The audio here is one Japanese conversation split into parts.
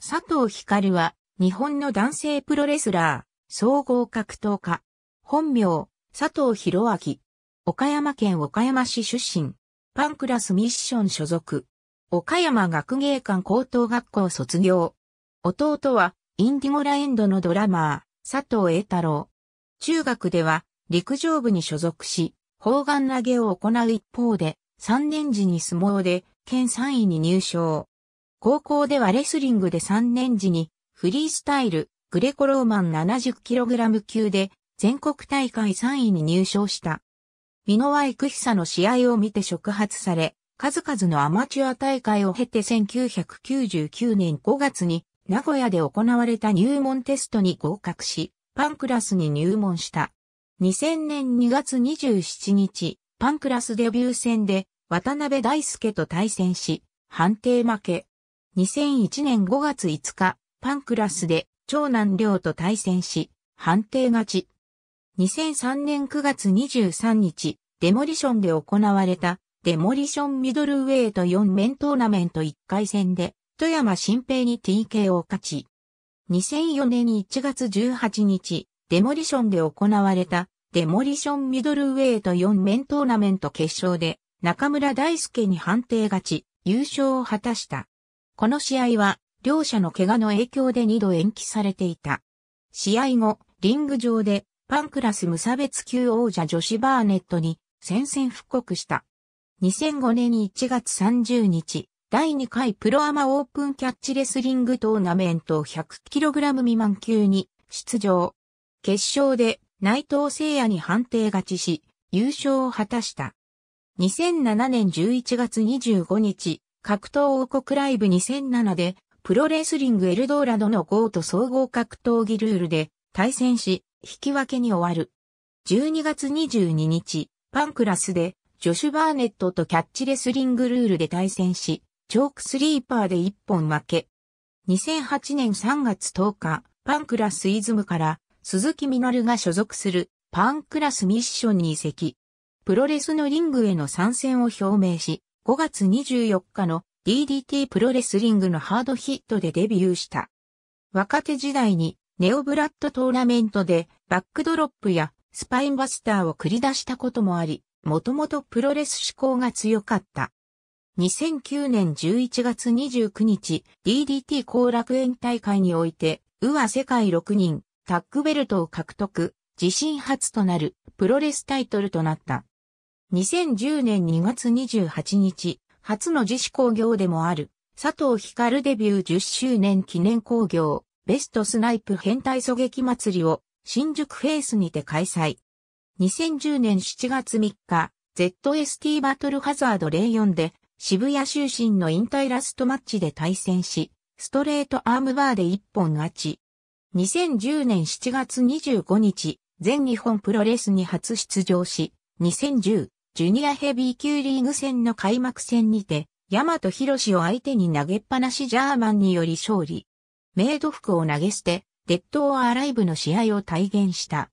佐藤光は、日本の男性プロレスラー、総合格闘家。本名、佐藤博明。岡山県岡山市出身。パンクラスミッション所属。岡山学芸館高等学校卒業。弟は、インディゴラエンドのドラマー、佐藤栄太郎。中学では、陸上部に所属し、砲丸投げを行う一方で、3年時に相撲で、県3位に入賞。高校ではレスリングで3年時に、フリースタイル、グレコローマン 70kg 級で、全国大会3位に入賞した。美濃はヒサの試合を見て触発され、数々のアマチュア大会を経て1999年5月に、名古屋で行われた入門テストに合格し、パンクラスに入門した。2000年2月27日、パンクラスデビュー戦で、渡辺大輔と対戦し、判定負け。2001年5月5日、パンクラスで長男亮と対戦し、判定勝ち。2003年9月23日、デモリションで行われた、デモリションミドルウェイト4面トーナメント1回戦で、富山新平に TK を勝ち。2004年1月18日、デモリションで行われた、デモリションミドルウェイト4面トーナメント決勝で、中村大輔に判定勝ち、優勝を果たした。この試合は、両者の怪我の影響で2度延期されていた。試合後、リング上で、パンクラス無差別級王者ジョシバーネットに、戦線復刻した。2005年1月30日、第2回プロアマオープンキャッチレスリングトーナメント 100kg 未満級に出場。決勝で内藤聖也に判定勝ちし、優勝を果たした。2007年11月25日、格闘王国ライブ2007で、プロレスリングエルドーラドのゴート総合格闘技ルールで対戦し、引き分けに終わる。12月22日、パンクラスで、ジョシュ・バーネットとキャッチレスリングルールで対戦し、チョークスリーパーで1本負け。2008年3月10日、パンクラスイズムから、鈴木みのるが所属する、パンクラスミッションに移籍。プロレスのリングへの参戦を表明し、5月24日の DDT プロレスリングのハードヒットでデビューした。若手時代にネオブラッドトーナメントでバックドロップやスパインバスターを繰り出したこともあり、もともとプロレス志向が強かった。2009年11月29日、DDT 後楽園大会において、ウア世界6人、タッグベルトを獲得、自身初となるプロレスタイトルとなった。2010年2月28日、初の自主工業でもある、佐藤光デビュー10周年記念工業、ベストスナイプ変態狙撃祭りを、新宿フェイスにて開催。2010年7月3日、ZST バトルハザード04で、渋谷終身の引退ラストマッチで対戦し、ストレートアームバーで一本勝ち。2010年7月25日、全日本プロレスに初出場し、2010ジュニアヘビー級リーグ戦の開幕戦にて、ヤマトヒロシを相手に投げっぱなしジャーマンにより勝利。メイド服を投げ捨て、デッドオアライブの試合を体現した。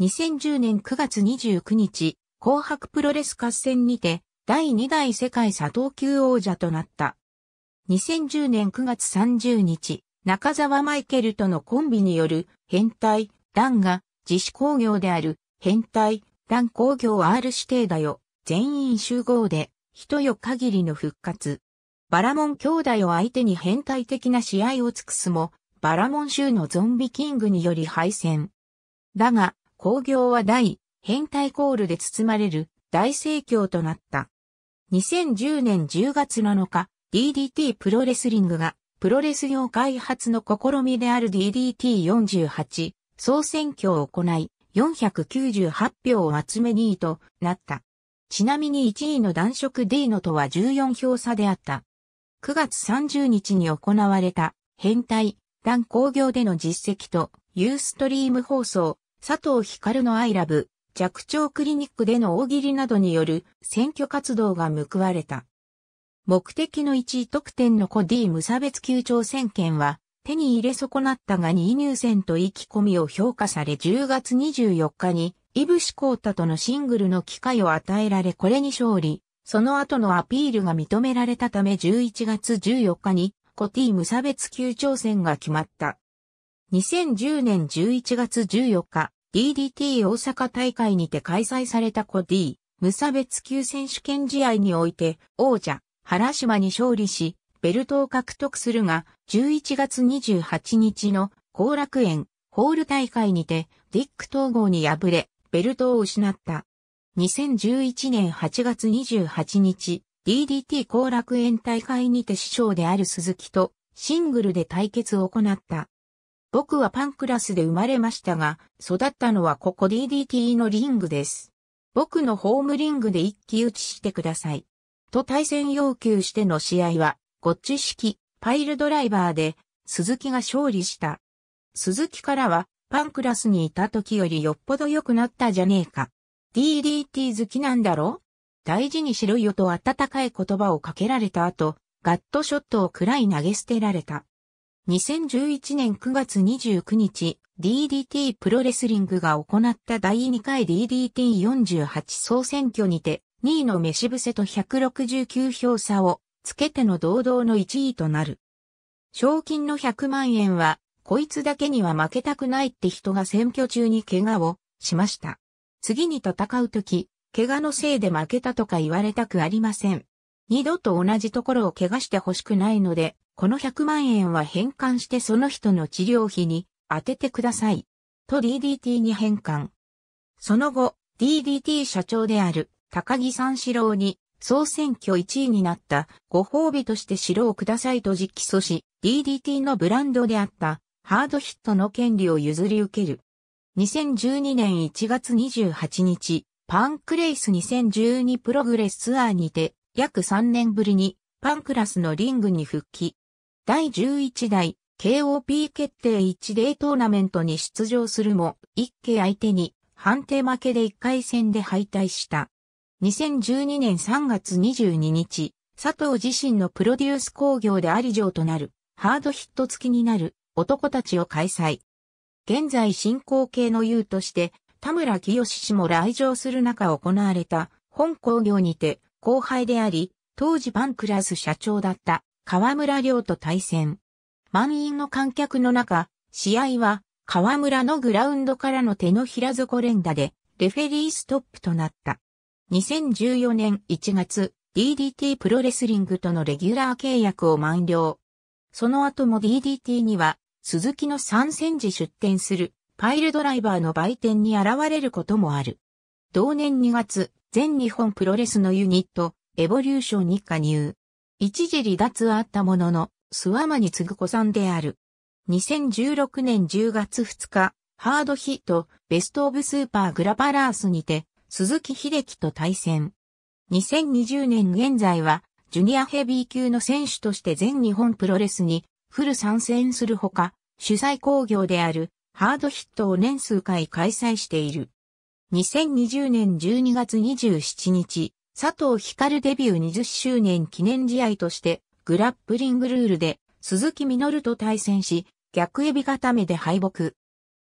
2010年9月29日、紅白プロレス合戦にて、第2代世界佐藤級王者となった。2010年9月30日、中沢マイケルとのコンビによる変態、ダンが自主工業である変態、ダン工業 R 指定だよ全員集合で、一夜限りの復活。バラモン兄弟を相手に変態的な試合を尽くすも、バラモン州のゾンビキングにより敗戦。だが、工業は大、変態コールで包まれる大盛況となった。2010年10月7日、DDT プロレスリングが、プロレス業開発の試みである DDT48 総選挙を行い、498票を集め2位となった。ちなみに1位の男色 D のとは14票差であった。9月30日に行われた、変態、乱工業での実績と、ユーストリーム放送、佐藤光のアイラブ、弱聴クリニックでの大喜利などによる選挙活動が報われた。目的の1位得点の子 D 無差別級挑戦権は手に入れ損なったが2位入選と意気込みを評価され10月24日にイブシコータとのシングルの機会を与えられこれに勝利、その後のアピールが認められたため11月14日にコティ無差別級挑戦が決まった。2010年11月14日、DDT 大阪大会にて開催されたコティ無差別級選手権試合において王者原島に勝利し、ベルトを獲得するが、11月28日の後楽園ホール大会にてディック統合に敗れ、ベルトを失った。2011年8月28日、DDT 後楽園大会にて師匠である鈴木とシングルで対決を行った。僕はパンクラスで生まれましたが、育ったのはここ DDT のリングです。僕のホームリングで一騎打ちしてください。と対戦要求しての試合は、ゴッチ式、パイルドライバーで、鈴木が勝利した。鈴木からは、パンクラスにいた時よりよっぽど良くなったじゃねえか。DDT 好きなんだろ大事にしろよと温かい言葉をかけられた後、ガットショットをくらい投げ捨てられた。2011年9月29日、DDT プロレスリングが行った第2回 DDT48 総選挙にて、2位のメシブセと169票差をつけての堂々の1位となる。賞金の100万円はこいつだけには負けたくないって人が選挙中に怪我をしました。次に戦うとき、怪我のせいで負けたとか言われたくありません。二度と同じところを怪我してほしくないので、この100万円は返還してその人の治療費に当ててください。と DDT に返還。その後、DDT 社長である高木三四郎に総選挙1位になったご褒美として城をくださいと実起訴し、DDT のブランドであったハードヒットの権利を譲り受ける。2012年1月28日、パンクレイス2012プログレスツアーにて、約3年ぶりに、パンクラスのリングに復帰。第11代 KOP 決定1デートーナメントに出場するも、一家相手に判定負けで1回戦で敗退した。2012年3月22日、佐藤自身のプロデュース工業であり上となる、ハードヒット付きになる、男たちを開催。現在進行形の優として、田村清氏も来場する中行われた本工業にて後輩であり、当時バンクラス社長だった河村亮と対戦。満員の観客の中、試合は河村のグラウンドからの手のひら底連打でレフェリーストップとなった。2014年1月、DDT プロレスリングとのレギュラー契約を満了。その後も DDT には鈴木の参戦時出店するパイルドライバーの売店に現れることもある。同年2月、全日本プロレスのユニット、エボリューションに加入。一時離脱はあったものの、スワマに次ぐ子さんである。2016年10月2日、ハードヒット、ベストオブスーパーグラパラースにて、鈴木秀樹と対戦。2020年現在は、ジュニアヘビー級の選手として全日本プロレスにフル参戦するほか、主催工業であるハードヒットを年数回開催している。2020年12月27日、佐藤光デビュー20周年記念試合として、グラップリングルールで鈴木みのると対戦し、逆ビ固めで敗北。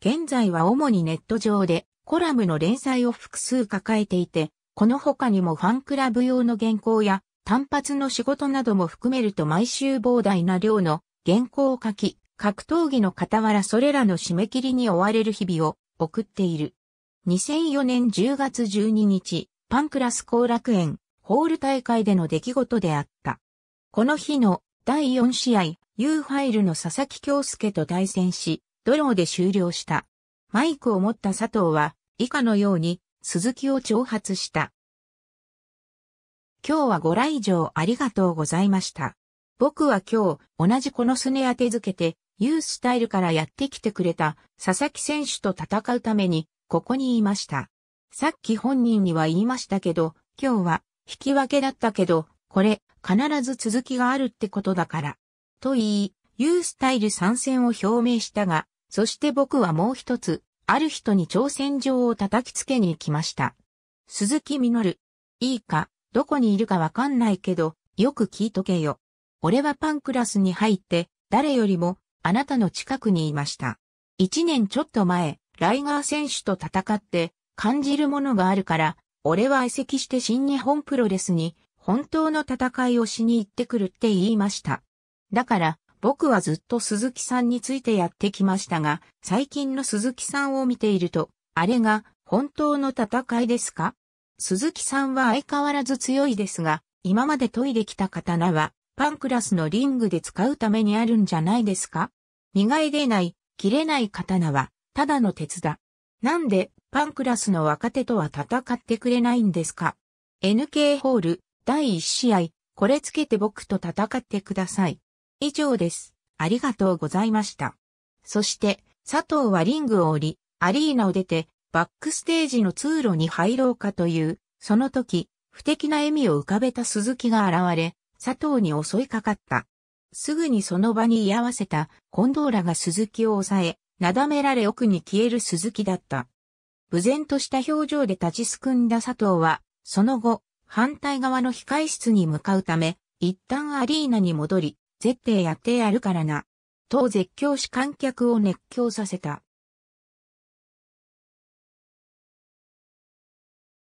現在は主にネット上でコラムの連載を複数抱えていて、この他にもファンクラブ用の原稿や単発の仕事なども含めると毎週膨大な量の原稿を書き、格闘技の傍らそれらの締め切りに追われる日々を送っている。2004年10月12日、パンクラス後楽園、ホール大会での出来事であった。この日の第4試合、U ファイルの佐々木京介と対戦し、ドローで終了した。マイクを持った佐藤は、以下のように、鈴木を挑発した。今日はご来場ありがとうございました。僕は今日、同じこのすね当て付けて、ユースタイルからやってきてくれた佐々木選手と戦うために、ここにいました。さっき本人には言いましたけど、今日は引き分けだったけど、これ必ず続きがあるってことだから。と言い、ユースタイル参戦を表明したが、そして僕はもう一つ、ある人に挑戦状を叩きつけに行きました。鈴木みのる。いいか、どこにいるかわかんないけど、よく聞いとけよ。俺はパンクラスに入って、誰よりも、あなたの近くにいました。一年ちょっと前、ライガー選手と戦って、感じるものがあるから、俺は移籍して新日本プロレスに、本当の戦いをしに行ってくるって言いました。だから、僕はずっと鈴木さんについてやってきましたが、最近の鈴木さんを見ていると、あれが本当の戦いですか鈴木さんは相変わらず強いですが、今まで研いできた刀はパンクラスのリングで使うためにあるんじゃないですか磨いでない、切れない刀は、ただの鉄だ。なんで、パンクラスの若手とは戦ってくれないんですか ?NK ホール、第1試合、これつけて僕と戦ってください。以上です。ありがとうございました。そして、佐藤はリングを降り、アリーナを出て、バックステージの通路に入ろうかという、その時、不敵な笑みを浮かべた鈴木が現れ、佐藤に襲いかかった。すぐにその場に居合わせた近藤らが鈴木を抑え、なだめられ奥に消える鈴木だった。無然とした表情で立ちすくんだ佐藤は、その後、反対側の控室に向かうため、一旦アリーナに戻り、絶対やってやるからな。と絶叫し観客を熱狂させた。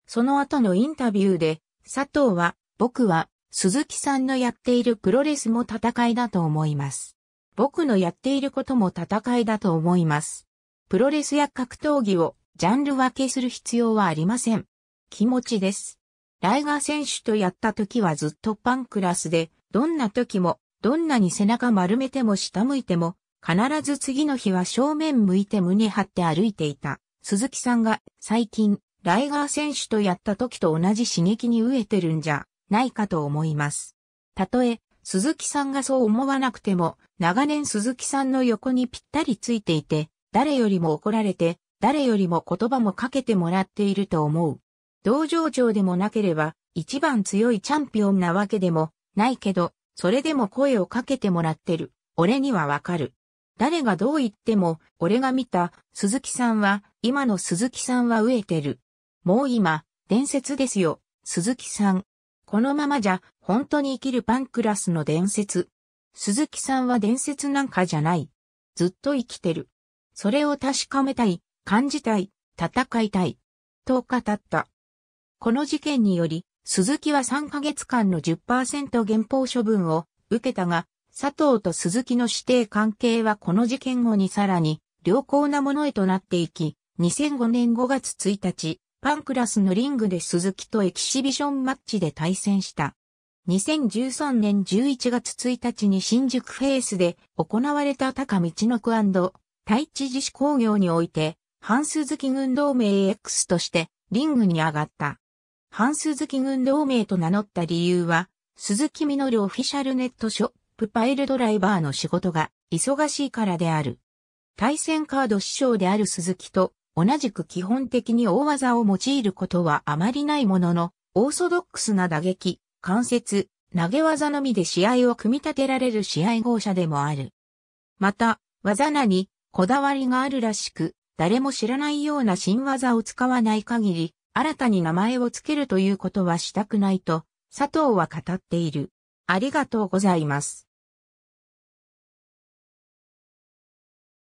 その後のインタビューで、佐藤は、僕は鈴木さんのやっているプロレスも戦いだと思います。僕のやっていることも戦いだと思います。プロレスや格闘技をジャンル分けする必要はありません。気持ちです。ライガー選手とやった時はずっとパンクラスで、どんな時も、どんなに背中丸めても下向いても、必ず次の日は正面向いて胸張って歩いていた。鈴木さんが最近、ライガー選手とやった時と同じ刺激に飢えてるんじゃないかと思います。たとえ、鈴木さんがそう思わなくても、長年鈴木さんの横にぴったりついていて、誰よりも怒られて、誰よりも言葉もかけてもらっていると思う。同情長でもなければ、一番強いチャンピオンなわけでも、ないけど、それでも声をかけてもらってる。俺にはわかる。誰がどう言っても、俺が見た、鈴木さんは、今の鈴木さんは飢えてる。もう今、伝説ですよ、鈴木さん。このままじゃ、本当に生きるパンクラスの伝説。鈴木さんは伝説なんかじゃない。ずっと生きてる。それを確かめたい、感じたい、戦いたい。と語った。この事件により、鈴木は3ヶ月間の10%減俸処分を受けたが、佐藤と鈴木の指定関係はこの事件後にさらに良好なものへとなっていき、2005年5月1日、パンクラスのリングで鈴木とエキシビションマッチで対戦した。2013年11月1日に新宿フェイスで行われた高道の区対地自主工業において、半ズキ軍同盟 X としてリングに上がった。半ズキ軍同盟と名乗った理由は、鈴木みのるオフィシャルネットショップパイルドライバーの仕事が忙しいからである。対戦カード師匠である鈴木と同じく基本的に大技を用いることはあまりないものの、オーソドックスな打撃、関節、投げ技のみで試合を組み立てられる試合号車でもある。また、技名にこだわりがあるらしく、誰も知らないような新技を使わない限り、新たに名前を付けるということはしたくないと、佐藤は語っている。ありがとうございます。